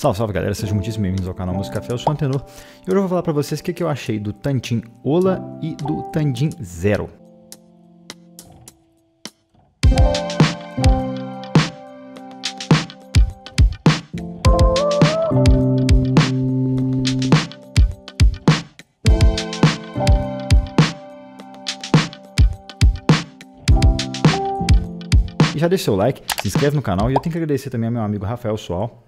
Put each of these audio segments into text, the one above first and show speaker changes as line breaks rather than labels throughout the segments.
Salve, salve galera, sejam muitíssimo bem-vindos ao canal Música Café, eu sou o Antenor e hoje eu vou falar para vocês o que, que eu achei do Tantin Ola e do Tandin Zero. E já deixa seu like, se inscreve no canal e eu tenho que agradecer também ao meu amigo Rafael Sual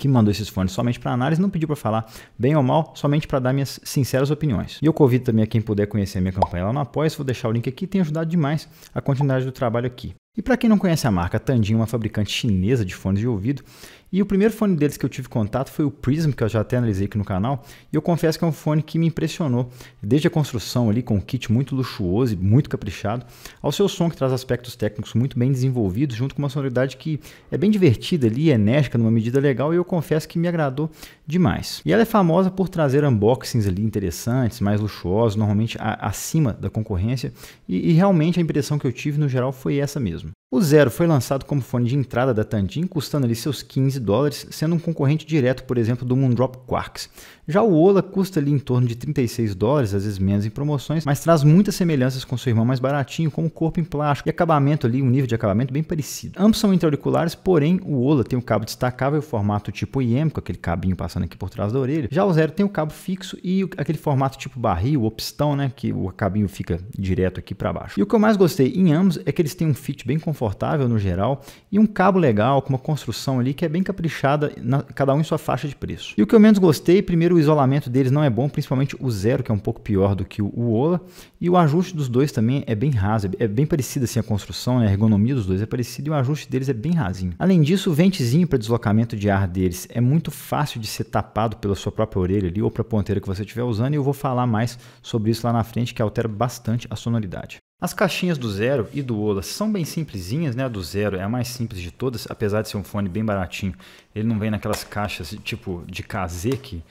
que mandou esses fones somente para análise, não pediu para falar bem ou mal, somente para dar minhas sinceras opiniões. E eu convido também a quem puder conhecer a minha campanha lá no Apoia, vou deixar o link aqui, tem ajudado demais a continuidade do trabalho aqui. E para quem não conhece a marca, a Tandinho é uma fabricante chinesa de fones de ouvido. E o primeiro fone deles que eu tive contato foi o Prism, que eu já até analisei aqui no canal. E eu confesso que é um fone que me impressionou, desde a construção ali, com um kit muito luxuoso e muito caprichado, ao seu som que traz aspectos técnicos muito bem desenvolvidos, junto com uma sonoridade que é bem divertida ali, enérgica numa medida legal. E eu confesso que me agradou demais. E ela é famosa por trazer unboxings ali interessantes, mais luxuosos, normalmente a, acima da concorrência. E, e realmente a impressão que eu tive no geral foi essa mesmo. Buddhism. O Zero foi lançado como fone de entrada da Tantin, custando ali seus 15 dólares, sendo um concorrente direto, por exemplo, do Moondrop Quarks. Já o Ola custa ali em torno de 36 dólares, às vezes menos em promoções, mas traz muitas semelhanças com seu irmão mais baratinho, como corpo em plástico e acabamento ali, um nível de acabamento bem parecido. Ambos são intra-auriculares, porém o Ola tem o um cabo destacável, formato tipo IEM, com aquele cabinho passando aqui por trás da orelha. Já o Zero tem o cabo fixo e aquele formato tipo barril, ou pistão, né, que o cabinho fica direto aqui para baixo. E o que eu mais gostei em ambos é que eles têm um fit bem confortável confortável no geral e um cabo legal com uma construção ali que é bem caprichada, na, cada um em sua faixa de preço. E o que eu menos gostei, primeiro o isolamento deles não é bom, principalmente o zero que é um pouco pior do que o, o Ola e o ajuste dos dois também é bem raso, é, é bem parecido assim a construção, né? a ergonomia dos dois é parecida e o ajuste deles é bem rasinho. Além disso, o ventezinho para deslocamento de ar deles é muito fácil de ser tapado pela sua própria orelha ali ou para a ponteira que você estiver usando e eu vou falar mais sobre isso lá na frente que altera bastante a sonoridade. As caixinhas do Zero e do Ola são bem simplesinhas, né? A do Zero é a mais simples de todas, apesar de ser um fone bem baratinho. Ele não vem naquelas caixas tipo de KZ, que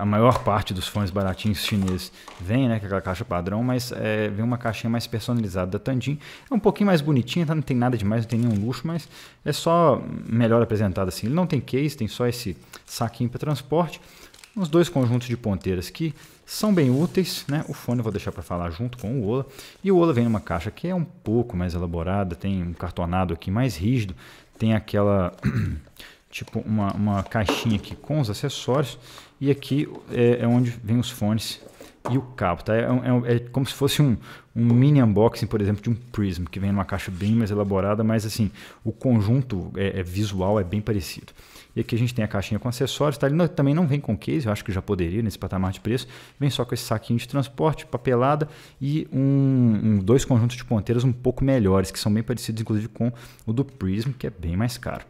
a maior parte dos fones baratinhos chineses vem, né? Que é aquela caixa padrão, mas é, vem uma caixinha mais personalizada da Tandin. É um pouquinho mais bonitinha, tá? não tem nada demais, não tem nenhum luxo, mas é só melhor apresentado assim. Ele não tem case, tem só esse saquinho para transporte. Uns dois conjuntos de ponteiras que são bem úteis, né? O fone eu vou deixar para falar junto com o Ola. E o Ola vem numa caixa que é um pouco mais elaborada, tem um cartonado aqui mais rígido, tem aquela tipo uma, uma caixinha aqui com os acessórios e aqui é, é onde vem os fones e o cabo, tá? É, é, é, é, como se fosse um, um mini unboxing, por exemplo, de um Prism, que vem numa caixa bem mais elaborada, mas assim, o conjunto é, é visual é bem parecido. E aqui a gente tem a caixinha com acessórios, tá? Ele não, também não vem com case, eu acho que já poderia nesse patamar de preço. Vem só com esse saquinho de transporte, papelada e um, um, dois conjuntos de ponteiras um pouco melhores, que são bem parecidos, inclusive, com o do Prism, que é bem mais caro.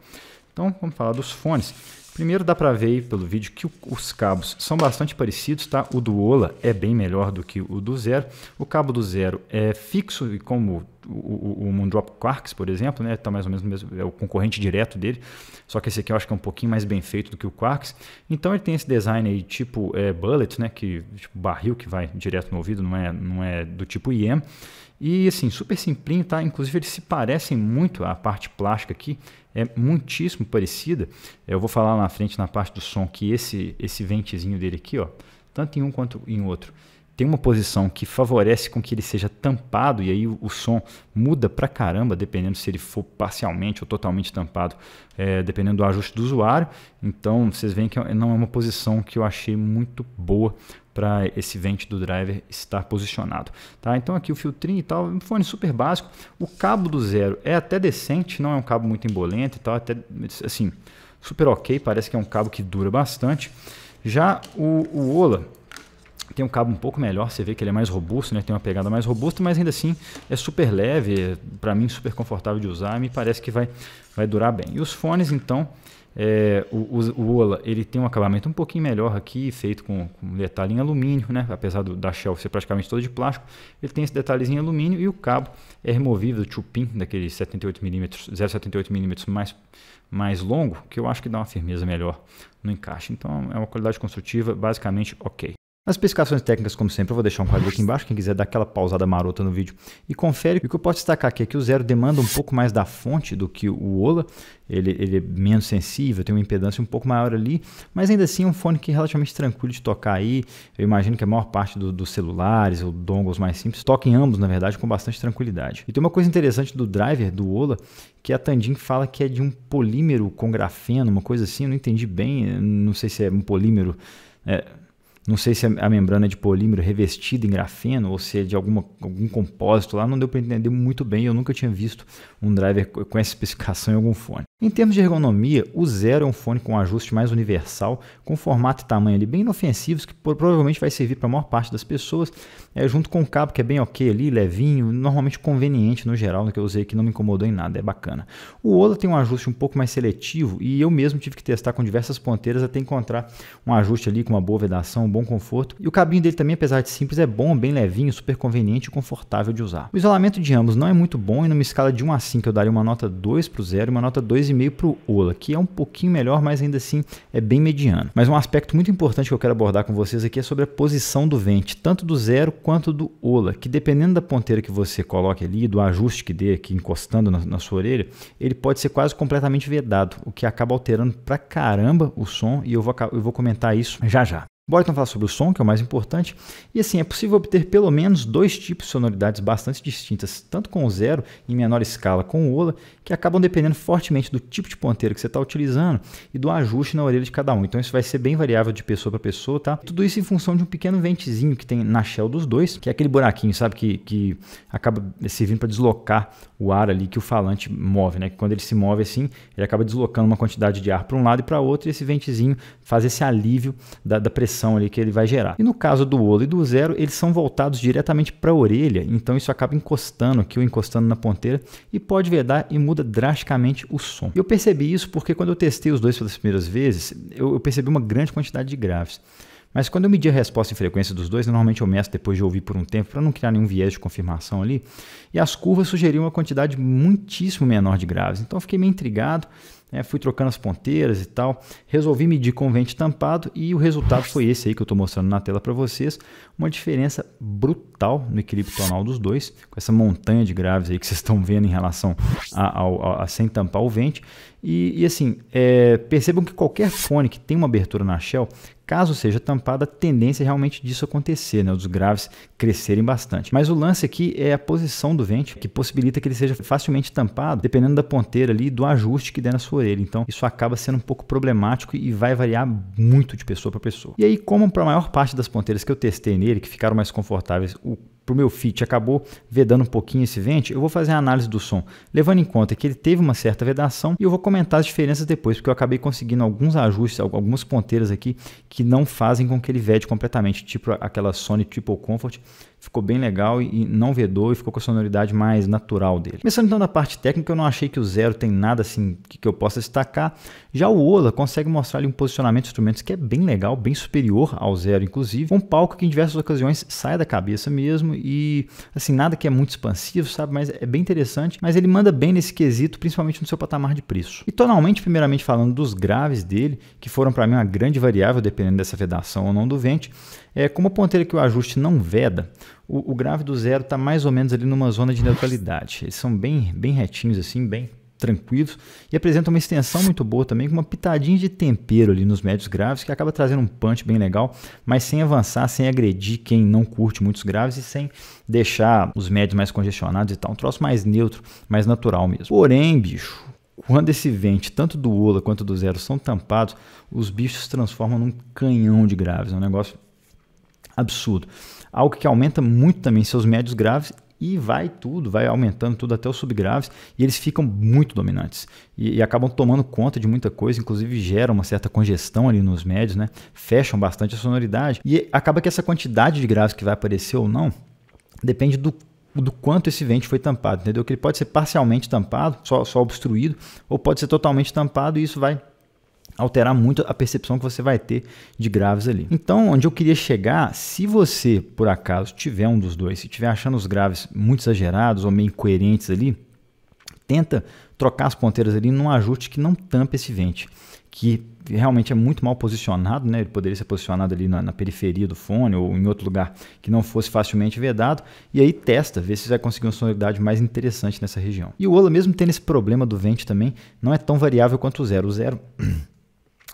Então, vamos falar dos fones. Primeiro dá para ver pelo vídeo que os cabos são bastante parecidos, tá? O do Ola é bem melhor do que o do Zero. O cabo do Zero é fixo e como o, o Moondrop Quarks, por exemplo, né? Tá mais ou menos mesmo, é o concorrente direto dele. Só que esse aqui eu acho que é um pouquinho mais bem feito do que o Quarks. Então ele tem esse design aí tipo é, bullet, né? Que tipo, barril que vai direto no ouvido, não é, não é do tipo IEM. E assim, super simplinho, tá? Inclusive eles se parecem muito, a parte plástica aqui é muitíssimo parecida. Eu vou falar lá na frente na parte do som que esse esse ventezinho dele aqui, ó, tanto em um quanto em outro tem uma posição que favorece com que ele seja tampado e aí o, som muda pra caramba, dependendo se ele for parcialmente ou totalmente tampado, é, dependendo do ajuste do usuário. Então vocês veem que é, não é uma posição que eu achei muito boa para esse vento do driver estar posicionado. Tá? Então aqui o filtrinho e tal, um fone super básico. O cabo do zero é até decente, não é um cabo muito embolento e tal, até assim, super ok, parece que é um cabo que dura bastante. Já o, o Ola tem um cabo um pouco melhor, você vê que ele é mais robusto, né? tem uma pegada mais robusta, mas ainda assim é super leve, para mim super confortável de usar, me parece que vai, vai durar bem. E os fones então, é, o, o, o, Ola ele tem um acabamento um pouquinho melhor aqui, feito com, com detalhe em alumínio, né? apesar do, da Shell ser praticamente toda de plástico, ele tem esse detalhezinho em alumínio e o cabo é removível, chupim, daquele 78mm, 0,78mm mais, mais longo, que eu acho que dá uma firmeza melhor no encaixe. Então é uma qualidade construtiva basicamente ok. Nas especificações técnicas, como sempre, eu vou deixar um quadro aqui embaixo, quem quiser dar aquela pausada marota no vídeo e confere. o que eu posso destacar aqui é que o Zero demanda um pouco mais da fonte do que o Ola, ele, ele é menos sensível, tem uma impedância um pouco maior ali, mas ainda assim é um fone que é relativamente tranquilo de tocar aí, eu imagino que a maior parte do, dos celulares ou dongles mais simples toquem ambos, na verdade, com bastante tranquilidade. E tem uma coisa interessante do driver, do Ola, que a Tandin fala que é de um polímero com grafeno, uma coisa assim, eu não entendi bem, não sei se é um polímero... É, não sei se a membrana é de polímero é revestida em grafeno ou se é de alguma, algum compósito lá, não deu para entender muito bem. Eu nunca tinha visto um driver com essa especificação em algum fone. Em termos de ergonomia, o Zero é um fone com um ajuste mais universal, com formato e tamanho ali bem inofensivos, que provavelmente vai servir para a maior parte das pessoas, é, junto com o cabo que é bem ok ali, levinho, normalmente conveniente no geral, no né, que eu usei que não me incomodou em nada, é bacana. O Ola tem um ajuste um pouco mais seletivo e eu mesmo tive que testar com diversas ponteiras até encontrar um ajuste ali com uma boa vedação, bom conforto e o cabinho dele também, apesar de simples, é bom, bem levinho, super conveniente e confortável de usar. O isolamento de ambos não é muito bom e numa escala de 1 a 5 eu daria uma nota 2 para o Zero e uma nota 2,5 para o Ola, que é um pouquinho melhor, mas ainda assim é bem mediano. Mas um aspecto muito importante que eu quero abordar com vocês aqui é sobre a posição do vente, tanto do Zero quanto do Ola, que dependendo da ponteira que você coloque ali, do ajuste que dê aqui encostando na, na sua orelha, ele pode ser quase completamente vedado, o que acaba alterando pra caramba o som e eu vou, eu vou comentar isso já já. Bora então falar sobre o som, que é o mais importante. E assim, é possível obter pelo menos dois tipos de sonoridades bastante distintas, tanto com o zero, em menor escala com o ola, que acabam dependendo fortemente do tipo de ponteiro que você está utilizando e do ajuste na orelha de cada um. Então isso vai ser bem variável de pessoa para pessoa, tá? Tudo isso em função de um pequeno ventezinho que tem na shell dos dois, que é aquele buraquinho, sabe, que, que acaba servindo para deslocar o ar ali que o falante move, né? Que quando ele se move assim, ele acaba deslocando uma quantidade de ar para um lado e para outro, e esse ventezinho faz esse alívio da, da pressão pressão ali que ele vai gerar. E no caso do Olo e do Zero, eles são voltados diretamente para a orelha, então isso acaba encostando aqui ou encostando na ponteira e pode vedar e muda drasticamente o som. Eu percebi isso porque quando eu testei os dois pelas primeiras vezes, eu, eu percebi uma grande quantidade de graves. Mas quando eu medi a resposta em frequência dos dois, normalmente eu meço depois de ouvir por um tempo para não criar nenhum viés de confirmação ali, e as curvas sugeriam uma quantidade muitíssimo menor de graves. Então eu fiquei meio intrigado né, fui trocando as ponteiras e tal, resolvi medir com vente tampado e o resultado foi esse aí que eu estou mostrando na tela para vocês, uma diferença brutal no equilíbrio tonal dos dois, com essa montanha de graves aí que vocês estão vendo em relação a, a, a, a sem tampar o vente. E, e assim, é, percebam que qualquer fone que tem uma abertura na shell, caso seja tampada, a tendência é realmente disso acontecer, né? os graves crescerem bastante. Mas o lance aqui é a posição do vente, que possibilita que ele seja facilmente tampado, dependendo da ponteira ali e do ajuste que der na sua orelha. Então, isso acaba sendo um pouco problemático e vai variar muito de pessoa para pessoa. E aí, como para a maior parte das ponteiras que eu testei que ficaram mais confortáveis. O para o meu fit acabou vedando um pouquinho esse vent, eu vou fazer a análise do som, levando em conta que ele teve uma certa vedação e eu vou comentar as diferenças depois, porque eu acabei conseguindo alguns ajustes, algumas ponteiras aqui que não fazem com que ele vede completamente, tipo aquela Sony Triple Comfort, ficou bem legal e não vedou e ficou com a sonoridade mais natural dele. Começando então da parte técnica, eu não achei que o Zero tem nada assim que eu possa destacar, já o Ola consegue mostrar ali um posicionamento de instrumentos que é bem legal, bem superior ao Zero inclusive, um palco que em diversas ocasiões sai da cabeça mesmo, e assim, nada que é muito expansivo, sabe? Mas é bem interessante, mas ele manda bem nesse quesito, principalmente no seu patamar de preço. E tonalmente, primeiramente falando dos graves dele, que foram para mim uma grande variável dependendo dessa vedação ou não do vento, é, como a ponteira que o ajuste não veda, o, o grave do zero está mais ou menos ali numa zona de neutralidade. Eles são bem, bem retinhos assim, bem tranquilo e apresenta uma extensão muito boa também, com uma pitadinha de tempero ali nos médios graves, que acaba trazendo um punch bem legal, mas sem avançar, sem agredir quem não curte muitos graves e sem deixar os médios mais congestionados e tal. Um troço mais neutro, mais natural mesmo. Porém, bicho, quando esse vente, tanto do Ola quanto do Zero, são tampados, os bichos se transformam num canhão de graves. É um negócio absurdo. Algo que aumenta muito também seus médios graves e vai tudo, vai aumentando tudo até os subgraves e eles ficam muito dominantes e, e acabam tomando conta de muita coisa, inclusive geram uma certa congestão ali nos médios, né? Fecham bastante a sonoridade e acaba que essa quantidade de graves que vai aparecer ou não depende do do quanto esse vente foi tampado, entendeu? Que ele pode ser parcialmente tampado, só, só obstruído, ou pode ser totalmente tampado e isso vai alterar muito a percepção que você vai ter de graves ali. Então, onde eu queria chegar, se você por acaso tiver um dos dois, se tiver achando os graves muito exagerados ou meio incoerentes ali, tenta trocar as ponteiras ali num ajuste que não tampa esse vente, que realmente é muito mal posicionado, né? Ele poderia ser posicionado ali na, na, periferia do fone ou em outro lugar que não fosse facilmente vedado. E aí testa, vê se vai conseguir uma sonoridade mais interessante nessa região. E o Ola, mesmo tendo esse problema do vente também, não é tão variável quanto o zero. O zero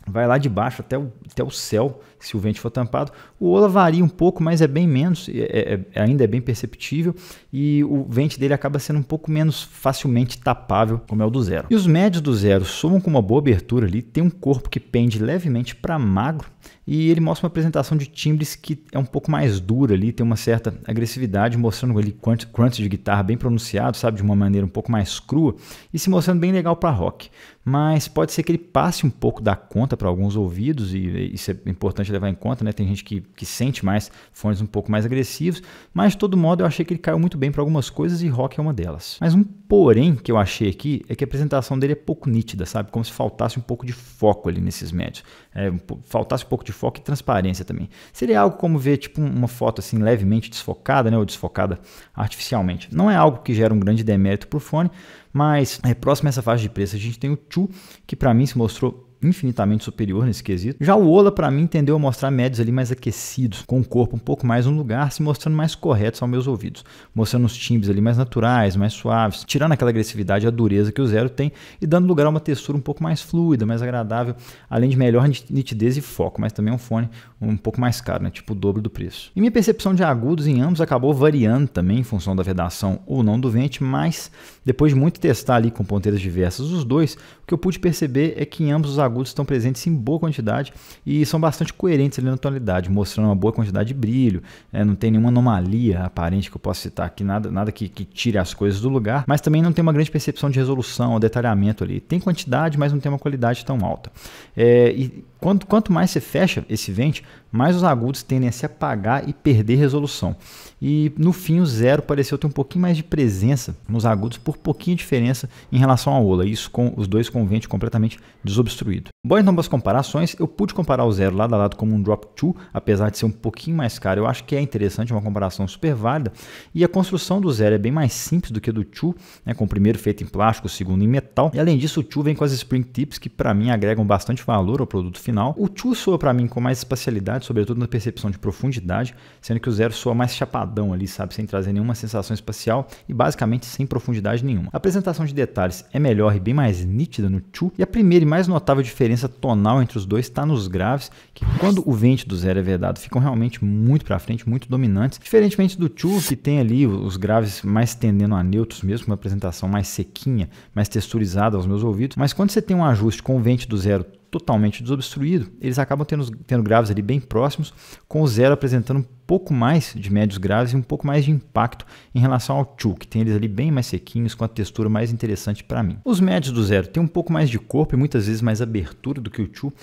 vai lá de baixo até o, até o céu se o vento for tampado. O Ola varia um pouco, mas é bem menos, é, é, é, ainda é bem perceptível e o vento dele acaba sendo um pouco menos facilmente tapável, como é o do zero. E os médios do zero somam com uma boa abertura ali, tem um corpo que pende levemente para magro e ele mostra uma apresentação de timbres que é um pouco mais dura ali, tem uma certa agressividade, mostrando ali crunch de guitarra bem pronunciado, sabe, de uma maneira um pouco mais crua e se mostrando bem legal para rock. Mas pode ser que ele passe um pouco da conta para alguns ouvidos e isso é importante importante levar em conta, né? Tem gente que, que sente mais fones um pouco mais agressivos, mas de todo modo eu achei que ele caiu muito bem para algumas coisas e rock é uma delas. Mas um porém que eu achei aqui é que a apresentação dele é pouco nítida, sabe? Como se faltasse um pouco de foco ali nesses médios. É, faltasse um pouco de foco e transparência também. Seria algo como ver tipo uma foto assim levemente desfocada, né? Ou desfocada artificialmente. Não é algo que gera um grande demérito para o fone, mas é, próximo a essa faixa de preço a gente tem o Chu, que para mim se mostrou infinitamente superior nesse quesito. Já o Ola, para mim, tendeu a mostrar médios ali mais aquecidos, com o corpo um pouco mais no lugar, se mostrando mais corretos aos meus ouvidos, mostrando os timbres ali mais naturais, mais suaves, tirando aquela agressividade e a dureza que o Zero tem e dando lugar a uma textura um pouco mais fluida, mais agradável, além de melhor nitidez e foco, mas também é um fone um pouco mais caro, né? tipo o dobro do preço. E minha percepção de agudos em ambos acabou variando também em função da vedação ou não do vente, mas depois de muito testar ali com ponteiras diversas os dois, que eu pude perceber é que em ambos os agudos estão presentes em boa quantidade e são bastante coerentes ali na tonalidade, mostrando uma boa quantidade de brilho, né? não tem nenhuma anomalia aparente que eu possa citar aqui, nada, nada que, que tire as coisas do lugar, mas também não tem uma grande percepção de resolução ou detalhamento ali. Tem quantidade, mas não tem uma qualidade tão alta. É, e quanto, quanto mais você fecha esse vente, mas os agudos tendem a se apagar e perder resolução. E no fim, o zero pareceu ter um pouquinho mais de presença nos agudos, por pouquinha diferença em relação à ola, isso com os dois conventes completamente desobstruído. Bom, então, para as comparações, eu pude comparar o zero lado a lado como um drop 2, apesar de ser um pouquinho mais caro, eu acho que é interessante, é uma comparação super válida, e a construção do zero é bem mais simples do que a do 2, né, com o primeiro feito em plástico, o segundo em metal, e além disso, o 2 vem com as spring tips, que para mim agregam bastante valor ao produto final. O 2 soa para mim com mais espacialidade, profundidade, sobretudo na percepção de profundidade, sendo que o zero soa mais chapadão ali, sabe, sem trazer nenhuma sensação espacial e basicamente sem profundidade nenhuma. A apresentação de detalhes é melhor e bem mais nítida no Chu, e a primeira e mais notável diferença tonal entre os dois está nos graves, que quando o vente do zero é vedado ficam realmente muito para frente, muito dominantes, diferentemente do Chu, que tem ali os graves mais tendendo a neutros mesmo, uma apresentação mais sequinha, mais texturizada aos meus ouvidos, mas quando você tem um ajuste com o vente do zero totalmente desobstruído, eles acabam tendo, tendo graves ali bem próximos, com o zero apresentando um pouco mais de médios graves e um pouco mais de impacto em relação ao Chu que tem eles ali bem mais sequinhos, com a textura mais interessante para mim. Os médios do zero têm um pouco mais de corpo e muitas vezes mais abertura do que o Chu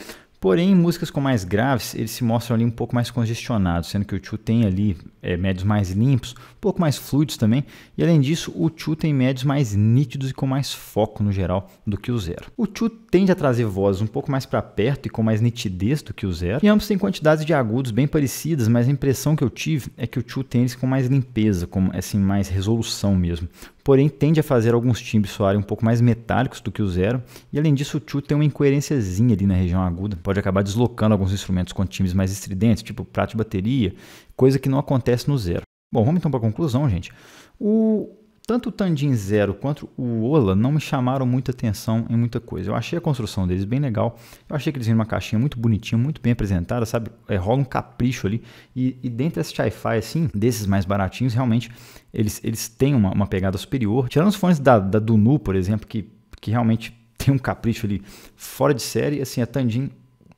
Porém, em músicas com mais graves, eles se mostram ali um pouco mais congestionados, sendo que o Chu tem ali é, médios mais limpos, um pouco mais fluidos também, e além disso, o Chu tem médios mais nítidos e com mais foco no geral do que o zero. O Chu tende a trazer vozes um pouco mais para perto e com mais nitidez do que o zero, e ambos têm quantidades de agudos bem parecidas, mas a impressão que eu tive é que o Chu tem eles com mais limpeza, com assim mais resolução mesmo porém tende a fazer alguns timbres soarem um pouco mais metálicos do que o zero, e além disso o tchu tem uma incoerênciazinha ali na região aguda, pode acabar deslocando alguns instrumentos com timbres mais estridentes, tipo prato de bateria, coisa que não acontece no zero. Bom, vamos então para a conclusão, gente. O tanto o Tandin Zero quanto o Ola não me chamaram muita atenção em muita coisa. Eu achei a construção deles bem legal. Eu achei que eles vinham uma caixinha muito bonitinha, muito bem apresentada, sabe? É, rola um capricho ali. E, e dentre as Chi-Fi, assim, desses mais baratinhos, realmente eles, eles têm uma, uma pegada superior. Tirando os fones da, da Dunu, por exemplo, que, que realmente tem um capricho ali fora de série, assim, a Tandin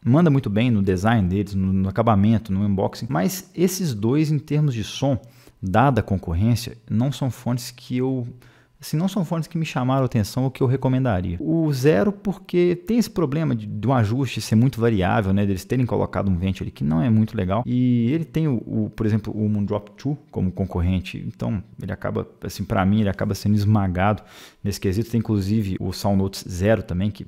manda muito bem no design deles, no, no acabamento, no unboxing. Mas esses dois, em termos de som, dada a concorrência, não são fontes que eu. Assim, não são fontes que me chamaram a atenção ou que eu recomendaria. O zero, porque tem esse problema de, de um ajuste ser muito variável, né? Deles de terem colocado um vento ali que não é muito legal. E ele tem, o, o por exemplo, o Moondrop 2 como concorrente. Então, ele acaba, assim, para mim, ele acaba sendo esmagado nesse quesito. Tem, inclusive, o Sound Notes Zero também, que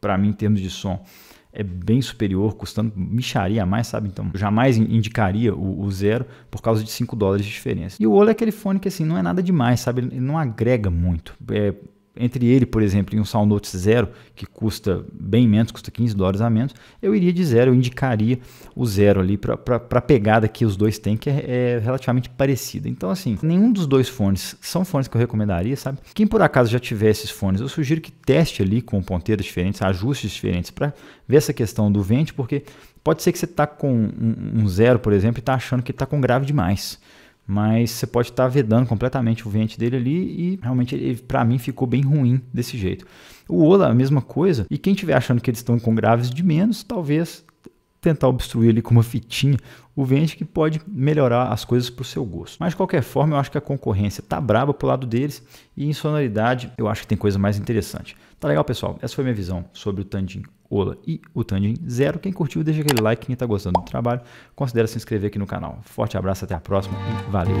para mim, em termos de som, é bem superior, custando micharia a mais, sabe? Então, jamais indicaria o, o, zero por causa de 5 dólares de diferença. E o olho é aquele fone que, assim, não é nada demais, sabe? Ele não agrega muito. É, entre ele, por exemplo, e um Soundnote zero, que custa bem menos, custa 15 dólares a menos, eu iria de zero, eu indicaria o zero ali para a pegada que os dois têm, que é, é, relativamente parecida. Então, assim, nenhum dos dois fones são fones que eu recomendaria, sabe? Quem por acaso já tiver esses fones, eu sugiro que teste ali com ponteiras diferentes, ajustes diferentes, para ver essa questão do vento, porque pode ser que você está com um, um zero, por exemplo, e está achando que está com grave demais mas você pode estar tá vedando completamente o ventre dele ali e realmente para mim ficou bem ruim desse jeito. O Ola, a mesma coisa, e quem estiver achando que eles estão com graves de menos, talvez tentar obstruir ali com uma fitinha o ventre que pode melhorar as coisas para o seu gosto. Mas de qualquer forma, eu acho que a concorrência tá braba pro lado deles e em sonoridade eu acho que tem coisa mais interessante. Tá legal, pessoal? Essa foi minha visão sobre o Tandinho. Ola e o Tandin Zero. Quem curtiu, deixa aquele like. Quem está gostando do trabalho, considere se inscrever aqui no canal. Forte abraço, até a próxima e valeu!